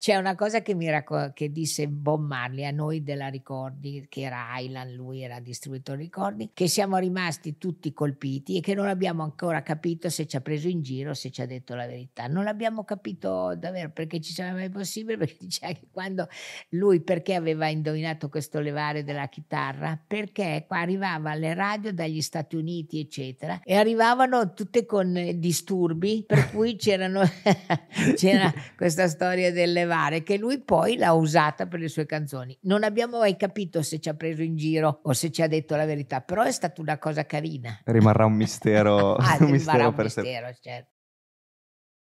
C'è una cosa che, mi racco- che disse Bob Marley a noi della Ricordi, che era Island, lui era distributore Ricordi, che siamo rimasti tutti colpiti e che non abbiamo ancora capito se ci ha preso in giro, se ci ha detto la verità. Non l'abbiamo capito davvero perché ci sembrava impossibile, perché diceva che quando lui perché aveva indovinato questo levare della chitarra, perché qua arrivava alle radio dagli Stati Uniti, eccetera, e arrivavano tutte con disturbi, per cui c'erano, c'era questa storia del levare rilevare che lui poi l'ha usata per le sue canzoni. Non abbiamo mai capito se ci ha preso in giro o se ci ha detto la verità, però è stata una cosa carina. Rimarrà un mistero, ah, un mistero un per mistero, sempre. Certo.